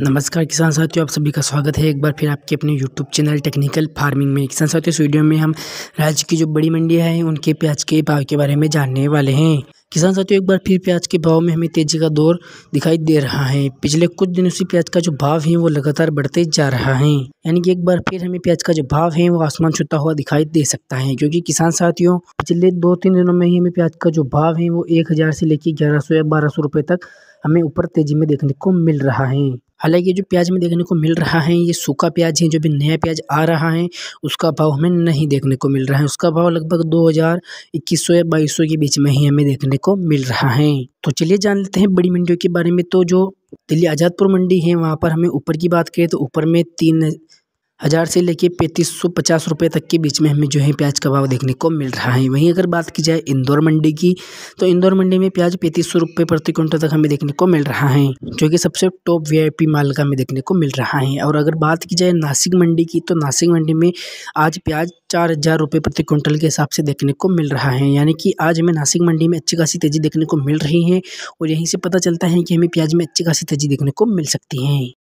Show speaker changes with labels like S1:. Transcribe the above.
S1: नमस्कार किसान साथियों आप सभी का स्वागत है एक बार फिर आपके अपने यूट्यूब चैनल टेक्निकल फार्मिंग में किसान साथियों इस वीडियो में हम राज्य की जो बड़ी मंडियां हैं उनके प्याज के भाव के बारे में जानने वाले हैं किसान साथियों एक बार फिर प्याज के भाव में हमें तेज़ी का दौर दिखाई दे रहा है पिछले कुछ दिनों से प्याज का जो भाव है वो लगातार बढ़ते जा रहा है यानी कि एक बार फिर हमें प्याज का जो भाव है वो आसमान छूता हुआ दिखाई दे सकता है क्योंकि किसान साथियों पिछले दो तीन दिनों में ही हमें प्याज का जो भाव है वो एक हज़ार से लेकर ग्यारह सौ या बारह सौ रुपये तक हमें ऊपर तेजी में देखने को मिल रहा है हालांकि जो प्याज में देखने को मिल रहा है ये सूखा प्याज है जो भी नया प्याज आ रहा है उसका भाव हमें नहीं देखने को मिल रहा है उसका भाव लगभग दो हज़ार इक्कीस सौ या बाईस सौ के बीच में ही हमें देखने को मिल रहा है तो चलिए जान लेते हैं बड़ी मंडियों के बारे में तो जो दिल्ली आज़ादपुर मंडी है वहाँ पर हमें ऊपर की बात करें तो ऊपर में तीन हज़ार से लेके पैंतीस सौ पचास रुपये तक के बीच में हमें जो है प्याज का भाव देखने को मिल रहा है वहीं अगर बात की जाए इंदौर मंडी की तो इंदौर मंडी में प्याज पैंतीस सौ रुपये प्रति क्विंटल तक हमें देखने को मिल रहा है जो कि सबसे टॉप वी माल का हमें देखने को मिल रहा है और अगर बात की जाए नासिक मंडी की तो नासिक मंडी में आज प्याज चार हज़ार रुपये प्रति क्विंटल के हिसाब से देखने को मिल रहा है यानी कि आज हमें नासिक मंडी में अच्छी
S2: खासी तेज़ी देखने को मिल रही है और यहीं से पता चलता है कि हमें प्याज में अच्छी खासी तेज़ी देखने को मिल सकती है